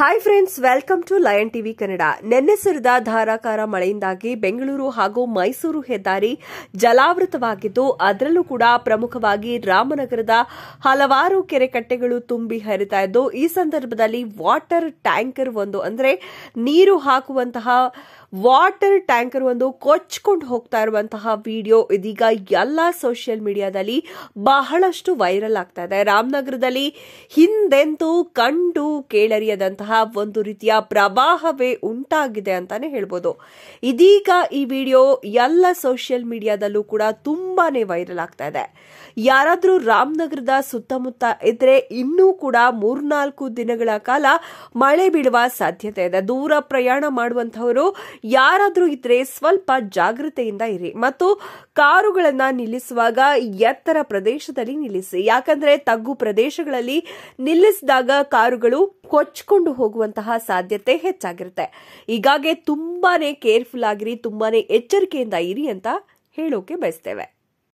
hi friends welcome to Lion TV Kannada ನಿನ್ನೆ ಸುರಿದ ಧಾರಾಕಾರ ಮಳೆಯಿಂದಾಗಿ ಬೆಂಗಳೂರು ಹಾಗೂ ಮೈಸೂರು ಹೆದ್ದಾರಿ ಜಲಾವೃತವಾಗಿದ್ದು ಅದರಲ್ಲೂ ಕೂಡ ಪ್ರಮುಖವಾಗಿ ರಾಮನಗರದ ಹಲವಾರು ಕೆರೆ ಕಟ್ಟೆಗಳು ತುಂಬಿ ಹರಿತಾ ಇದ್ದು ಈ ಸಂದರ್ಭದಲ್ಲಿ ವಾಟರ್ ಟ್ಯಾಂಕರ್ ಒಂದು ಅಂದರೆ ನೀರು ಹಾಕುವಂತಹ ವಾಟರ್ ಟ್ಯಾಂಕರ್ ಒಂದು ಕೊಚ್ಕೊಂಡು ಹೋಗ್ತಾ ಇರುವಂತಹ ವಿಡಿಯೋ ಇದೀಗ ಎಲ್ಲ ಸೋಷಿಯಲ್ ಮೀಡಿಯಾದಲ್ಲಿ ಬಹಳಷ್ಟು ವೈರಲ್ ಆಗ್ತಾ ಇದೆ ರಾಮನಗರದಲ್ಲಿ ಹಿಂದೆಂತೂ ಕಂಡು ಕೇಳರಿಯದಂತಹ ಒಂದು ರೀತಿಯ ಪ್ರವಾಹವೇ ಉಂಟಾಗಿದೆ ಅಂತಾನೆ ಹೇಳ್ಬೋದು ಇದೀಗ ಈ ವಿಡಿಯೋ ಎಲ್ಲ ಸೋಷಿಯಲ್ ಮೀಡಿಯಾದಲ್ಲೂ ಕೂಡ ತುಂಬಾನೇ ವೈರಲ್ ಆಗ್ತಾ ಇದೆ ಯಾರಾದರೂ ರಾಮನಗರದ ಸುತ್ತಮುತ್ತ ಇದ್ರೆ ಇನ್ನೂ ಕೂಡ ಮೂರ್ನಾಲ್ಕು ದಿನಗಳ ಕಾಲ ಮಳೆ ಬೀಳುವ ಸಾಧ್ಯತೆ ಇದೆ ದೂರ ಪ್ರಯಾಣ ಮಾಡುವಂತಹವರು ಯಾರಾದರೂ ಇದ್ರೆ ಸ್ವಲ್ಪ ಜಾಗೃತೆಯಿಂದ ಇರಿ ಮತ್ತು ಕಾರುಗಳನ್ನು ನಿಲ್ಲಿಸುವಾಗ ಎತ್ತರ ಪ್ರದೇಶದಲ್ಲಿ ನಿಲ್ಲಿಸಿ ಯಾಕಂದ್ರೆ ತಗ್ಗು ಪ್ರದೇಶಗಳಲ್ಲಿ ನಿಲ್ಲಿಸಿದಾಗ ಕಾರುಗಳು ಕೊಚ್ಕೊಂಡು ಹೋಗುವಂತಹ ಸಾಧ್ಯತೆ ಹೆಚ್ಚಾಗಿರುತ್ತೆ ಹೀಗಾಗಿ ತುಂಬಾನೇ ಕೇರ್ಫುಲ್ ಆಗಿರಿ ತುಂಬಾನೇ ಎಚ್ಚರಿಕೆಯಿಂದ ಇರಿ ಅಂತ ಹೇಳೋಕೆ ಬಯಸ್ತೇವೆ